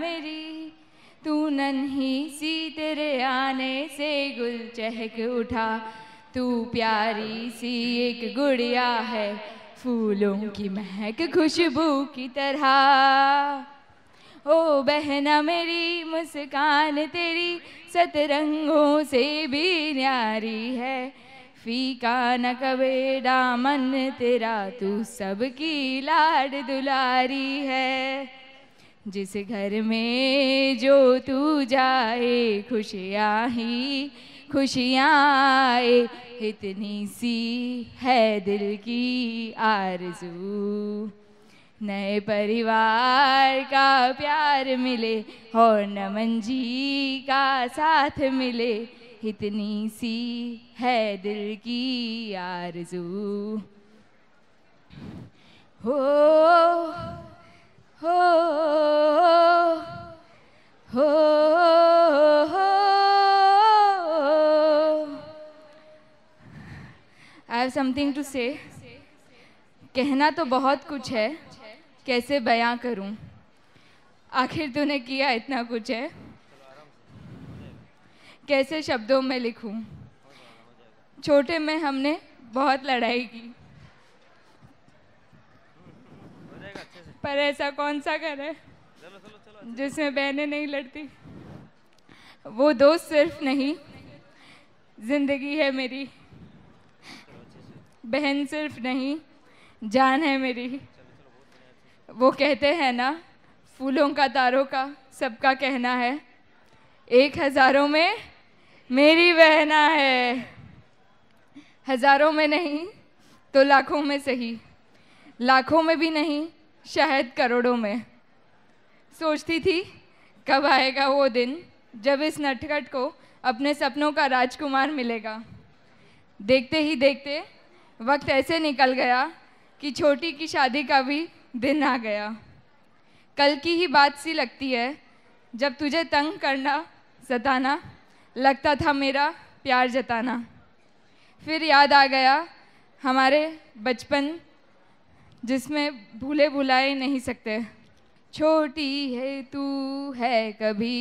मेरी तू नन्ही सी तेरे आने से गुल चहक उठा तू प्यारी सी एक गुड़िया है फूलों की महक खुशबू की तरह ओ बहना मेरी मुस्कान तेरी सतरंगों से भी न्यारी है फीका न कबे डामन तेरा तू सबकी लाड दुलारी है जिस घर में जो तू जाए खुशियाँ ही खुशियाँ आए इतनी सी है दिल की आरज़ू नए परिवार का प्यार मिले और नमन जी का साथ मिले इतनी सी है दिल की आरज़ू हो समथिंग टू से कहना तो बहुत कुछ है कैसे बयां करूं आखिर तूने किया इतना कुछ है कैसे शब्दों में लिखूं छोटे में हमने बहुत लड़ाई की पर ऐसा कौन सा घर है जिसमें बहनें नहीं लड़ती वो दोस्त सिर्फ नहीं जिंदगी है मेरी बहन सिर्फ नहीं जान है मेरी वो कहते हैं ना फूलों का तारों का सबका कहना है एक हज़ारों में मेरी बहना है हज़ारों में नहीं तो लाखों में सही लाखों में भी नहीं शायद करोड़ों में सोचती थी कब आएगा वो दिन जब इस नटखट को अपने सपनों का राजकुमार मिलेगा देखते ही देखते वक्त ऐसे निकल गया कि छोटी की शादी का भी दिन आ गया कल की ही बात सी लगती है जब तुझे तंग करना सताना लगता था मेरा प्यार जताना फिर याद आ गया हमारे बचपन जिसमें भूले भुलाए नहीं सकते छोटी है तू है कभी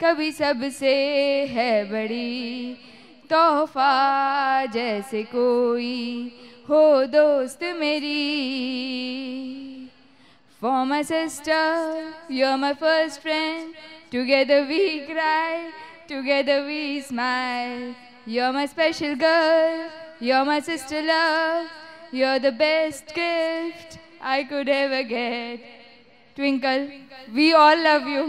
कभी सबसे है बड़ी तोहफा जैसे कोई हो दोस्त मेरी For my sister, you're my first friend. Together we cry, together we smile. You're my special girl, you're my sister love. You're the best gift I could ever get. Twinkle, we all love you.